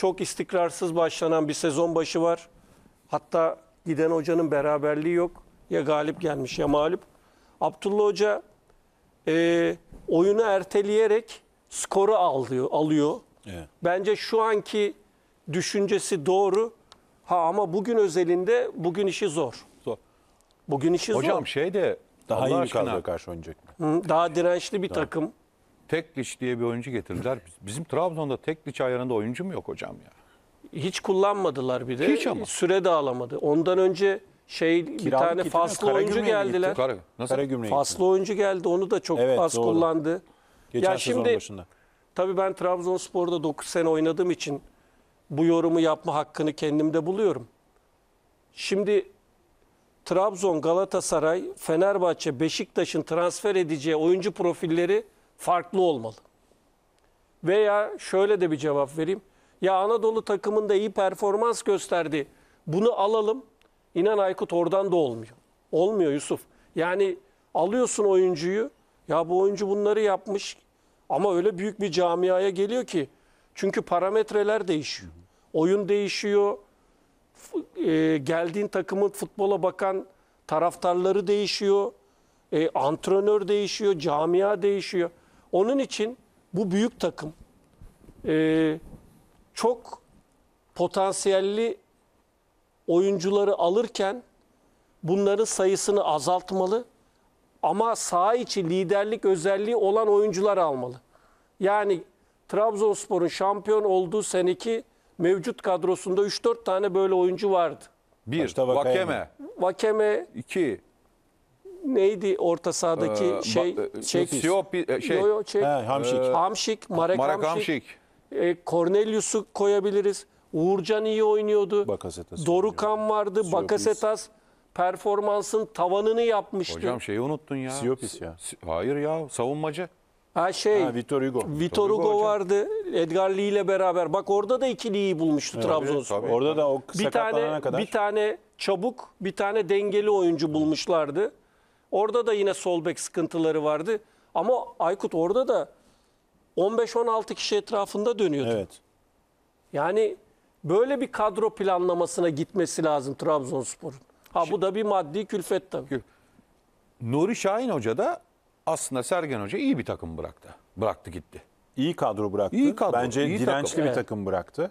Çok istikrarsız başlanan bir sezon başı var. Hatta giden hocanın beraberliği yok. Ya galip gelmiş ya mağlup. Abdullah Hoca e, oyunu erteleyerek skoru alıyor. alıyor. Evet. Bence şu anki düşüncesi doğru. Ha ama bugün özelinde bugün işi zor. Zor. Bugün işi Hocam, zor. Hocam şey de daha Allah iyi bir kadroya karşı oynayacak mı? Daha dirençli bir daha. takım. Tekliç diye bir oyuncu getirdiler. Bizim Trabzon'da Tekliç ayarında oyuncu mu yok hocam ya? Hiç kullanmadılar bir de. Hiç ama. Süre dağılamadı. Ondan önce şey bir tane faslı oyuncu Karagümrük'e gitti. geldiler. nasıl? Karagümrük'e Faslı oyuncu geldi. Onu da çok Evet, az doğru. kullandı. Geçen ya sezon şimdi başında. Tabii ben Trabzonspor'da 9 sene oynadığım için bu yorumu yapma hakkını kendimde buluyorum. Şimdi Trabzon, Galatasaray, Fenerbahçe, Beşiktaş'ın transfer edeceği oyuncu profilleri farklı olmalı. Veya şöyle de bir cevap vereyim. Ya Anadolu takımında iyi performans gösterdi. Bunu alalım. İnan Aykut oradan da olmuyor. Olmuyor Yusuf. Yani alıyorsun oyuncuyu. Ya bu oyuncu bunları yapmış. Ama öyle büyük bir camiaya geliyor ki. Çünkü parametreler değişiyor. Oyun değişiyor. E, geldiğin takımın futbola bakan taraftarları değişiyor. E, antrenör değişiyor. Camia değişiyor. Onun için bu büyük takım e, çok potansiyelli oyuncuları alırken bunların sayısını azaltmalı ama saha içi liderlik özelliği olan oyuncular almalı. Yani Trabzonspor'un şampiyon olduğu seneki mevcut kadrosunda 3-4 tane böyle oyuncu vardı. Bir, Vakeme. Vakeme. İki, neydi orta sahadaki Ee, şey? ba- Çek. Siopi- şey. Yo, yo, Çek. Şey, He, Hamşik. E, Hamşik, Marek, Marek Hamşik. Hamşik. E, Cornelius'u koyabiliriz. Uğurcan iyi oynuyordu. Bakasetas Dorukan vardı. Bakasetas performansın tavanını yapmıştı. Hocam şeyi unuttun ya. Siopis ya. Si- Hayır ya savunmacı. ha şey Ha, Vitor Hugo. Vitor Hugo Hugo vardı. Edgar Lee ile beraber. Bak orada da ikiliyi bulmuştu Trabzonspor. Tabii. Orada da o bir tane kadar. bir tane çabuk, bir tane dengeli oyuncu bulmuşlardı. Orada da yine sol bek sıkıntıları vardı. Ama Aykut orada da 15-16 kişi etrafında dönüyordu. Evet. Yani böyle bir kadro planlamasına gitmesi lazım Trabzonspor'un. Ha bu da bir maddi külfet tabii. Nuri Şahin Hoca da aslında Sergen Hoca iyi bir takım bıraktı. Bıraktı gitti. İyi kadro bıraktı. İyi kadro, bence iyi dirençli takım. bir Evet. takım bıraktı.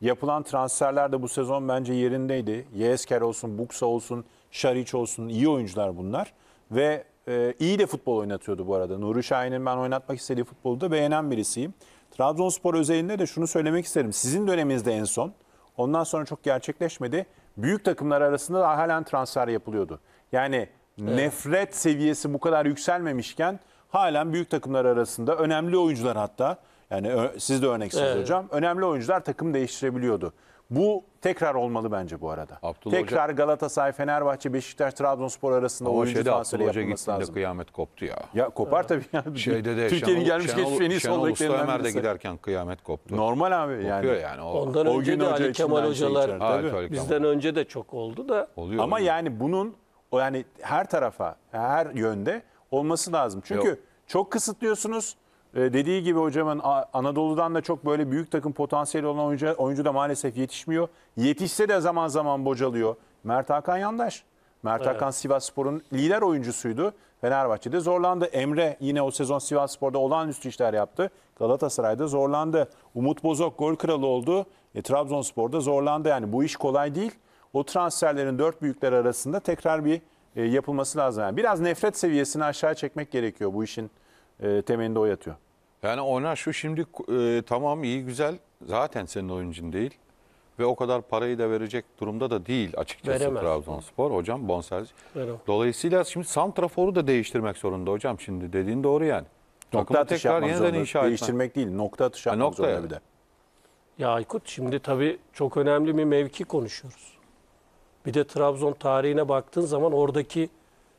Yapılan transferler de bu sezon bence yerindeydi. Yesker olsun, Buksa olsun, Şariç olsun iyi oyuncular bunlar. Ve e, iyi de futbol oynatıyordu bu arada. Nuri Şahin'in ben oynatmak istediği futbolu da beğenen birisiyim. Trabzonspor özelinde de şunu söylemek isterim. Sizin döneminizde en son, ondan sonra çok gerçekleşmedi. Büyük takımlar arasında da halen transfer yapılıyordu. Yani evet. nefret seviyesi bu kadar yükselmemişken halen büyük takımlar arasında önemli oyuncular hatta yani siz de örneksiniz evet. hocam. Önemli oyuncular takım değiştirebiliyordu. Bu tekrar olmalı bence bu arada. Abdullah tekrar Hoca... Galatasaray, Fenerbahçe, Beşiktaş, Trabzonspor arasında Ama oyuncu transferi yapılması lazım. kıyamet koptu ya. Ya kopar evet. tabii. Yani. Şeyde de Türkiye'nin gelmiş geçmiş en iyi sol beklerinden Ömer de giderken kıyamet koptu. Normal abi yani. Kopuyor yani. O, Ondan o önce gün de hoca Kemal şey hocalar içer, ha, evet, bizden önce de çok oldu da. Oluyor, Ama oluyor. yani bunun o yani her tarafa, her yönde olması lazım. Çünkü Yok. çok kısıtlıyorsunuz. Ee, dediği gibi hocamın Anadolu'dan da çok böyle büyük takım potansiyeli olan oyuncu, oyuncu da maalesef yetişmiyor. Yetişse de zaman zaman bocalıyor. Mert Hakan Yandaş. Mert evet. Hakan Sivas Spor'un lider oyuncusuydu. Fenerbahçe'de zorlandı. Emre yine o sezon Sivasspor'da Spor'da olağanüstü işler yaptı. Galatasaray'da zorlandı. Umut Bozok gol kralı oldu. E, Trabzonspor'da zorlandı. Yani bu iş kolay değil. O transferlerin dört büyükler arasında tekrar bir e, yapılması lazım. Yani biraz nefret seviyesini aşağı çekmek gerekiyor bu işin e, temelinde o yatıyor. Yani oynar şu şimdi e, tamam iyi güzel zaten senin oyuncun değil ve o kadar parayı da verecek durumda da değil açıkçası Veremez. Trabzonspor hocam bonservis. Veremez. Dolayısıyla şimdi santraforu da değiştirmek zorunda hocam şimdi dediğin doğru yani. Nokta Takımı atış tekrar yeniden zorunda. inşa etmek. Değiştirmek değil nokta atış yapmak nokta zorunda yani. bir de. Ya Aykut şimdi tabii çok önemli bir mevki konuşuyoruz. Bir de Trabzon tarihine baktığın zaman oradaki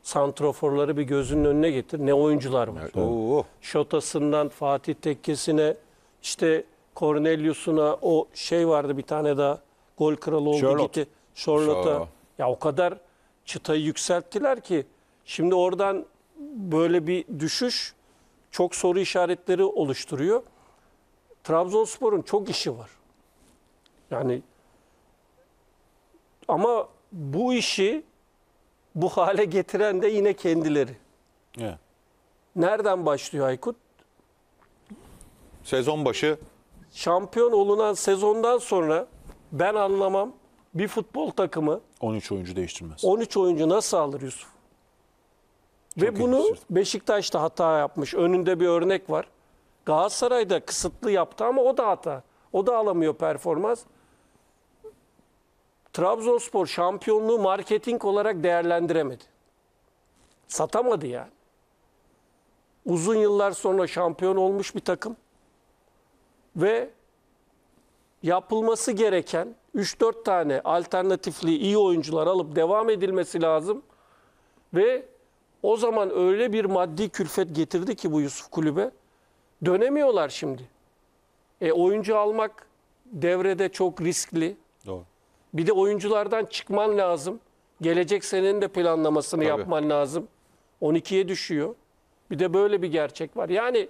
santroforları bir gözünün önüne getir. Ne oyuncular var. Oo. Şotasından Fatih Tekkesi'ne işte Cornelius'una o şey vardı bir tane daha gol kralı oldu Charlotte. gitti. Charlotte'a. Ya o kadar çıtayı yükselttiler ki şimdi oradan böyle bir düşüş çok soru işaretleri oluşturuyor. Trabzonspor'un çok işi var. Yani ama bu işi bu hale getiren de yine kendileri. Evet. Nereden başlıyor Aykut? Sezon başı Şampiyon olunan sezondan sonra ben anlamam bir futbol takımı 13 oyuncu değiştirmez. 13 oyuncu nasıl alır Yusuf? Ve Çok bunu eleştirdim. Beşiktaş da hata yapmış. Önünde bir örnek var. Galatasaray da kısıtlı yaptı ama o da hata. O da alamıyor performans. Trabzonspor şampiyonluğu marketing olarak değerlendiremedi. Satamadı yani. Uzun yıllar sonra şampiyon olmuş bir takım ve yapılması gereken 3-4 tane alternatifli iyi oyuncular alıp devam edilmesi lazım. Ve o zaman öyle bir maddi külfet getirdi ki bu Yusuf kulübe. Dönemiyorlar şimdi. E oyuncu almak devrede çok riskli. Bir de oyunculardan çıkman lazım. Gelecek senenin de planlamasını Tabii. yapman lazım. 12'ye düşüyor. Bir de böyle bir gerçek var. Yani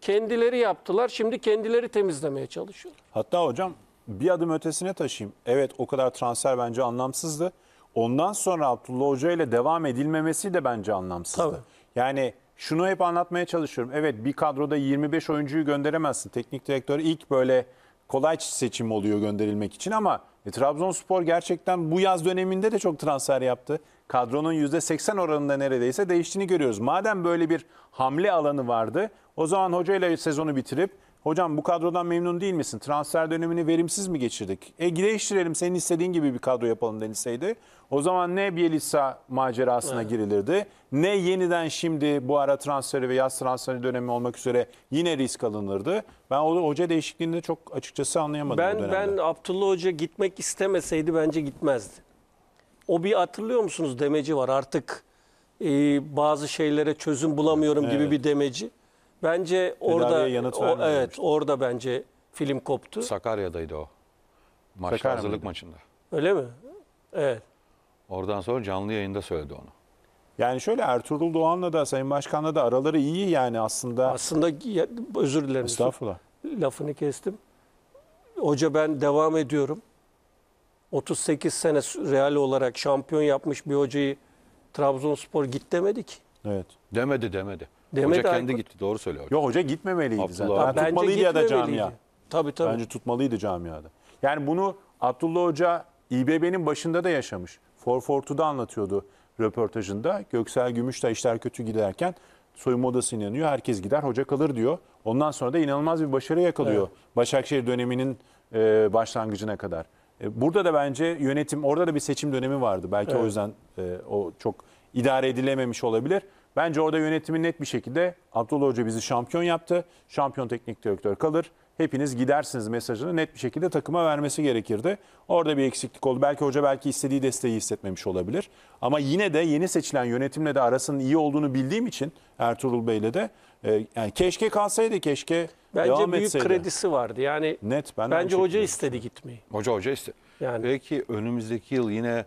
kendileri yaptılar. Şimdi kendileri temizlemeye çalışıyor. Hatta hocam bir adım ötesine taşıyayım. Evet o kadar transfer bence anlamsızdı. Ondan sonra Abdullah Hoca ile devam edilmemesi de bence anlamsızdı. Tabii. Yani şunu hep anlatmaya çalışıyorum. Evet bir kadroda 25 oyuncuyu gönderemezsin. Teknik direktör ilk böyle kolay seçim oluyor gönderilmek için ama e, Trabzonspor gerçekten bu yaz döneminde de çok transfer yaptı. Kadronun %80 oranında neredeyse değiştiğini görüyoruz. Madem böyle bir hamle alanı vardı o zaman hocayla sezonu bitirip Hocam bu kadrodan memnun değil misin? Transfer dönemini verimsiz mi geçirdik? E değiştirelim senin istediğin gibi bir kadro yapalım denilseydi. O zaman ne Bielitsa macerasına evet. girilirdi. Ne yeniden şimdi bu ara transferi ve yaz transferi dönemi olmak üzere yine risk alınırdı. Ben o hoca değişikliğini de çok açıkçası anlayamadım ben, bu Ben Abdullah Hoca gitmek istemeseydi bence gitmezdi. O bir hatırlıyor musunuz demeci var artık e, bazı şeylere çözüm bulamıyorum evet. gibi bir demeci. Bence orada yanıt o, evet orada bence film koptu. Sakarya'daydı o. maç Sakarya hazırlık mıydı? maçında. Öyle mi? Evet. Oradan sonra canlı yayında söyledi onu. Yani şöyle Ertuğrul Doğan'la da Sayın Başkan'la da araları iyi yani aslında. Aslında ya- özür dilerim. Estağfurullah. Lafını kestim. Hoca ben devam ediyorum. 38 sene real olarak şampiyon yapmış bir hocayı Trabzonspor git demedi ki. Evet. Demedi demedi. Demet hoca kendi Aykut. gitti doğru söylüyor. Hoca. Yok hoca gitmemeliydi Abdullah zaten. Yani Bence tutmalıydı ya da camia. Tabii tabii. Bence tutmalıydı camiada. Yani bunu Abdullah Hoca İBB'nin başında da yaşamış. Forfortu'da anlatıyordu röportajında. Göksel Gümüş Gümüş'te işler kötü giderken soyunma odası inanıyor. Herkes gider hoca kalır diyor. Ondan sonra da inanılmaz bir başarı yakalıyor. Evet. Başakşehir döneminin e, başlangıcına kadar. E, burada da bence yönetim orada da bir seçim dönemi vardı. Belki evet. o yüzden e, o çok idare edilememiş olabilir. Bence orada yönetimin net bir şekilde Abdullah Hoca bizi şampiyon yaptı. Şampiyon teknik direktör kalır. Hepiniz gidersiniz mesajını net bir şekilde takıma vermesi gerekirdi. Orada bir eksiklik oldu. Belki hoca belki istediği desteği hissetmemiş olabilir. Ama yine de yeni seçilen yönetimle de arasının iyi olduğunu bildiğim için Ertuğrul Bey'le de e, yani keşke kalsaydı keşke Bence devam büyük etseydi. kredisi vardı. Yani net ben bence hoca istedi gitmeyi. Hoca hoca istedi. Yani. Belki önümüzdeki yıl yine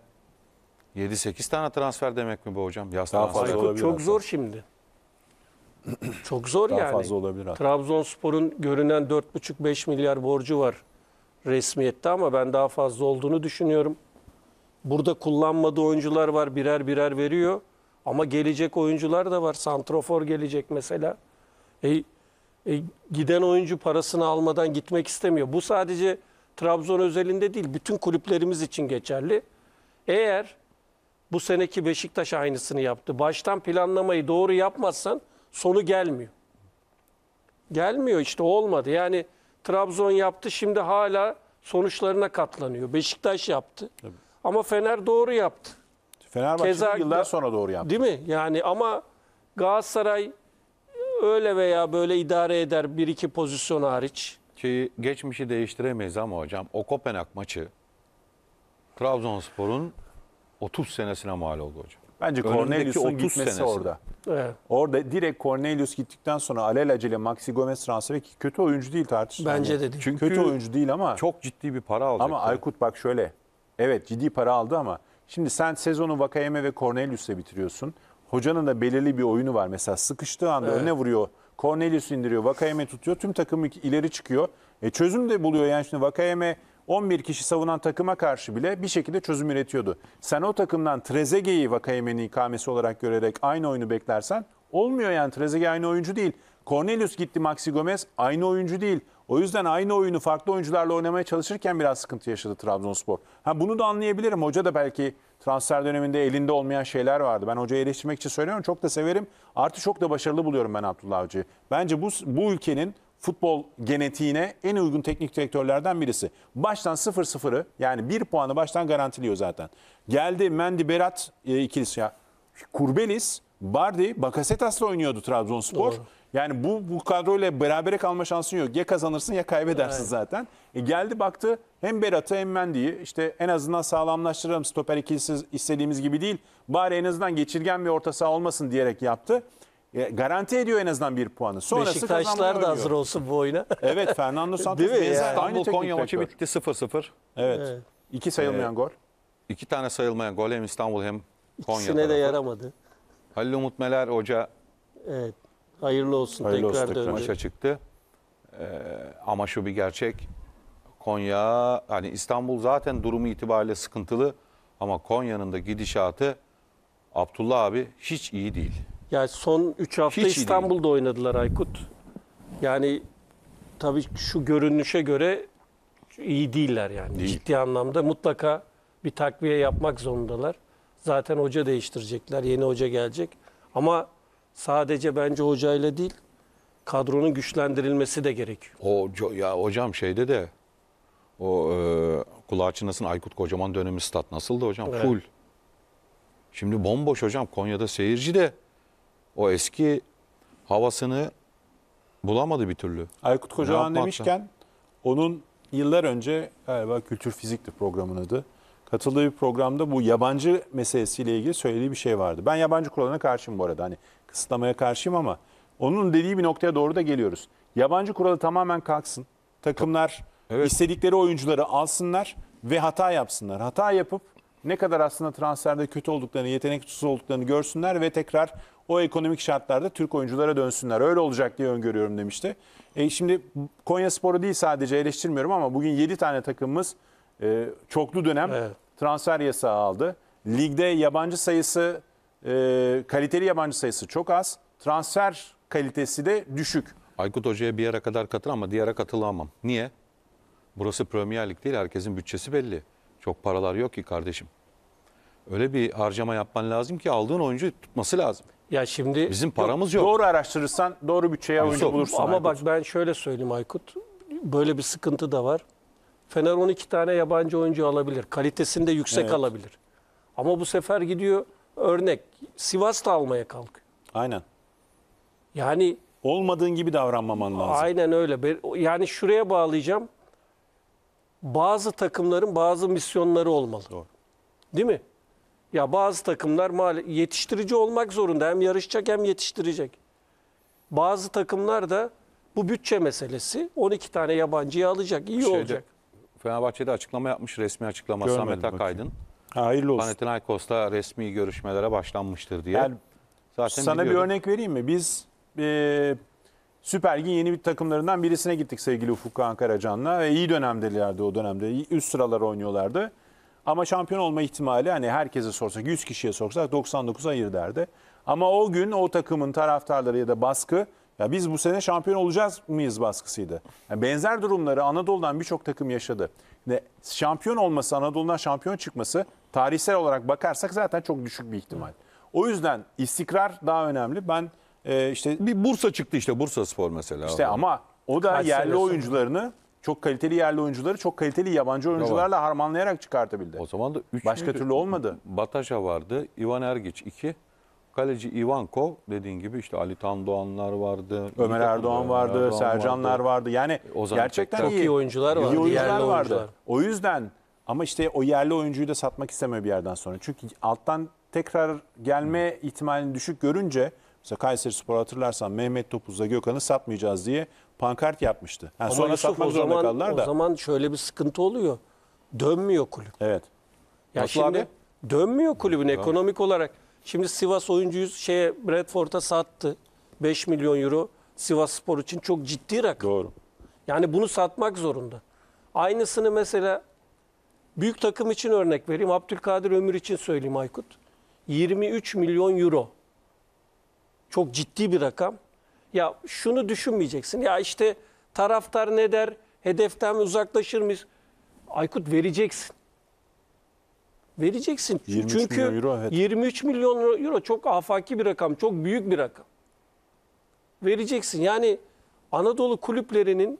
7-8 tane transfer demek mi bu hocam? Yaz Daha fazla Aykut çok hatta. zor şimdi. çok zor Daha yani. fazla olabilir Trabzonspor'un görünen 4,5-5 milyar borcu var resmiyette ama ben daha fazla olduğunu düşünüyorum. Burada kullanmadığı oyuncular var birer birer veriyor. Ama gelecek oyuncular da var. Santrofor gelecek mesela. E, e, giden oyuncu parasını almadan gitmek istemiyor. Bu sadece Trabzon özelinde değil bütün kulüplerimiz için geçerli. Eğer bu seneki Beşiktaş aynısını yaptı. Baştan planlamayı doğru yapmazsan sonu gelmiyor. Gelmiyor işte olmadı. Yani Trabzon yaptı şimdi hala sonuçlarına katlanıyor. Beşiktaş yaptı. Tabii. Ama Fener doğru yaptı. Fenerbahçe yıllar sonra doğru yaptı. Değil mi? Yani ama Galatasaray öyle veya böyle idare eder bir iki pozisyon hariç. Ki geçmişi değiştiremeyiz ama hocam o Kopenhag maçı Trabzonspor'un 30 senesine mal oldu hocam. Bence Cornelius'un gitmesi senesi. orada. Evet. Orada direkt Cornelius gittikten sonra alelacele Maxi Gomez transferi ki kötü oyuncu değil tartışılır. Bence yani. de değil. Çünkü kötü oyuncu değil ama. Çok ciddi bir para aldı. Ama Aykut bak şöyle. Evet ciddi para aldı ama şimdi sen sezonu Vakayeme ve Cornelius'la bitiriyorsun. Hocanın da belirli bir oyunu var. Mesela sıkıştığı anda evet. öne vuruyor. Cornelius indiriyor. Vakayeme tutuyor. Tüm takım ileri çıkıyor. E çözüm de buluyor yani şimdi Vakayeme 11 kişi savunan takıma karşı bile bir şekilde çözüm üretiyordu. Sen o takımdan Trezeguet'i Vakayemen'in ikamesi olarak görerek aynı oyunu beklersen olmuyor yani Trezeguet aynı oyuncu değil. Cornelius gitti Maxi Gomez aynı oyuncu değil. O yüzden aynı oyunu farklı oyuncularla oynamaya çalışırken biraz sıkıntı yaşadı Trabzonspor. Ha bunu da anlayabilirim. Hoca da belki transfer döneminde elinde olmayan şeyler vardı. Ben hocayı eleştirmek için söylüyorum. Çok da severim. Artı çok da başarılı buluyorum ben Abdullah Avcı'yı. Bence bu, bu ülkenin futbol genetiğine en uygun teknik direktörlerden birisi. Baştan 0-0'ı yani 1 puanı baştan garantiliyor zaten. Geldi Mendy Berat e, ikilisi ya. Kurbelis, Bardi, Bakasetas'la oynuyordu Trabzonspor. Doğru. Yani bu bu kadroyla berabere kalma şansın yok. Ya kazanırsın ya kaybedersin evet. zaten. E geldi baktı hem Berat'ı hem Mendy'yi işte en azından sağlamlaştıralım. Stoper ikilisi istediğimiz gibi değil. Bari en azından geçirgen bir orta saha olmasın diyerek yaptı. E, garanti ediyor en azından bir puanı. Sonrası Beşiktaşlar da hazır olsun bu oyuna. Evet Fernando Santos. Değil mi? Yani aynı İstanbul Konya maçı bitti 0-0. Evet. Evet. İki sayılmayan ee, gol. İki tane sayılmayan gol hem İstanbul hem Konya. İkisine de yaramadı. Halil Umut Meler Hoca Evet. Hayırlı olsun Hayırlı tekrar olsun tekrar. maça çıktı. Ee, ama şu bir gerçek. Konya, hani İstanbul zaten durumu itibariyle sıkıntılı ama Konya'nın da gidişatı Abdullah abi hiç iyi değil. Yani son 3 hafta Hiç İstanbul'da değil. oynadılar Aykut. Yani tabii şu görünüşe göre iyi değiller yani değil. ciddi anlamda. Mutlaka bir takviye yapmak zorundalar. Zaten hoca değiştirecekler, yeni hoca gelecek. Ama sadece bence hocayla değil, kadronun güçlendirilmesi de gerekiyor. O ya hocam şeyde de o e, Kulaçınas'ın Aykut Kocaman dönemi stat nasıldı hocam? Evet. Full. Şimdi bomboş hocam Konya'da seyirci de o eski havasını bulamadı bir türlü. Aykut Kocaman demişken onun yıllar önce galiba Kültür Fizik'ti programın adı. Katıldığı bir programda bu yabancı meselesiyle ilgili söylediği bir şey vardı. Ben yabancı kuralına karşıyım bu arada. Hani kısıtlamaya karşıyım ama onun dediği bir noktaya doğru da geliyoruz. Yabancı kuralı tamamen kalksın. Takımlar evet. istedikleri oyuncuları alsınlar ve hata yapsınlar. Hata yapıp ne kadar aslında transferde kötü olduklarını, yeteneksiz olduklarını görsünler ve tekrar o ekonomik şartlarda Türk oyunculara dönsünler. Öyle olacak diye öngörüyorum demişti. E şimdi Konya Sporu değil sadece eleştirmiyorum ama bugün 7 tane takımımız e, çoklu dönem evet. transfer yasağı aldı. Ligde yabancı sayısı, e, kaliteli yabancı sayısı çok az. Transfer kalitesi de düşük. Aykut Hoca'ya bir yere kadar katıl ama diğere katılamam. Niye? Burası Premier Lig değil, herkesin bütçesi belli. Çok paralar yok ki kardeşim. Öyle bir harcama yapman lazım ki aldığın oyuncu tutması lazım. Ya şimdi bizim paramız yok. Doğru araştırırsan doğru bütçeye oyuncu bulursun. Ama Aykut. bak ben şöyle söyleyeyim Aykut. Böyle bir sıkıntı da var. Fener 12 tane yabancı oyuncu alabilir. Kalitesinde yüksek evet. alabilir. Ama bu sefer gidiyor örnek Sivas'ta almaya kalkıyor. Aynen. Yani olmadığın gibi davranmaman lazım. Aynen öyle. Yani şuraya bağlayacağım. Bazı takımların bazı misyonları olmalı. Doğru. Değil mi? Ya bazı takımlar mal yetiştirici olmak zorunda. Hem yarışacak hem yetiştirecek. Bazı takımlar da bu bütçe meselesi 12 tane yabancıyı alacak. iyi Şeyde, olacak. Fenerbahçe'de açıklama yapmış resmi açıklama Görmedim Samet Akaydın. Hayırlı olsun. Panathinaikos'ta resmi görüşmelere başlanmıştır diye. Yani, Zaten sana biliyordum. bir örnek vereyim mi? Biz e, Süper Lig'in yeni bir takımlarından birisine gittik sevgili Ufuk Ankaracan'la. Ve iyi dönemdelerdi o dönemde. Üst sıralar oynuyorlardı. Ama şampiyon olma ihtimali hani herkese sorsak 100 kişiye sorsak 99 hayır derdi. Ama o gün o takımın taraftarları ya da baskı ya biz bu sene şampiyon olacağız mıyız baskısıydı. Yani benzer durumları Anadolu'dan birçok takım yaşadı. Ne şampiyon olması, Anadolu'dan şampiyon çıkması tarihsel olarak bakarsak zaten çok düşük bir ihtimal. O yüzden istikrar daha önemli. Ben e, işte bir Bursa çıktı işte Bursa Spor mesela. İşte ama o da Kaç yerli oyuncularını çok kaliteli yerli oyuncuları çok kaliteli yabancı oyuncularla harmanlayarak çıkartabildi. O zaman da 3 Başka türlü olmadı. Bataşa vardı. Ivan Ergiç 2. Kaleci Ivankov dediğin gibi işte Ali Tan Doğanlar vardı. Ömer Erdoğan vardı, Erdoğan Sercanlar vardı. vardı. Yani Ozan gerçekten Çok iyi, iyi oyuncular vardı. İyi oyuncular yerli vardı. oyuncular. O yüzden ama işte o yerli oyuncuyu da satmak istemiyor bir yerden sonra. Çünkü alttan tekrar gelme ihtimalini düşük görünce Mesela Kayseri Spor hatırlarsan Mehmet Topuz'la Gökhan'ı satmayacağız diye pankart yapmıştı. Yani sonra Yusuf, satmak zorunda zaman, kaldılar da. O zaman şöyle bir sıkıntı oluyor. Dönmüyor kulüp. Evet. Ya Nasıl şimdi abi? dönmüyor kulübün Yok. ekonomik olarak. Şimdi Sivas oyuncuyu şeye Bradford'a sattı. 5 milyon euro Sivas Spor için çok ciddi rakam. Doğru. Yani bunu satmak zorunda. Aynısını mesela büyük takım için örnek vereyim. Abdülkadir Ömür için söyleyeyim Aykut. 23 milyon euro. Çok ciddi bir rakam. Ya şunu düşünmeyeceksin. Ya işte taraftar ne der? Hedeften uzaklaşır mıyız? Aykut vereceksin. Vereceksin. 23 Çünkü milyon euro, evet. 23 milyon euro çok afaki bir rakam, çok büyük bir rakam. Vereceksin. Yani Anadolu kulüplerinin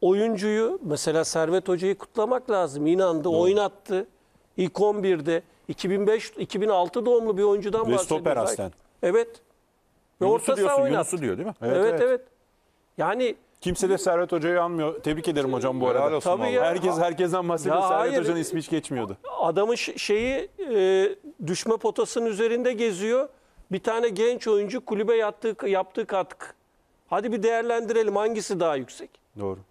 oyuncuyu mesela Servet Hoca'yı kutlamak lazım. İnandı, Doğru. oynattı. İlk 11'de 2005 2006 doğumlu bir oyuncudan bahsediyoruz. Ve stoper aslen. Evet. Ve Yunus'u orta saha diyorsun, oynat. Yunus'u diyor değil mi? Evet evet. evet. Yani Kimse de Servet Hoca'yı anmıyor. Tebrik ederim hocam bu arada. olsun Tabii ya. Herkes herkesten bahsediyor. Servet Hoca'nın ismi hiç geçmiyordu. adamın şeyi e, düşme potasının üzerinde geziyor. Bir tane genç oyuncu kulübe yaptığı, yaptığı katkı. Hadi bir değerlendirelim hangisi daha yüksek? Doğru.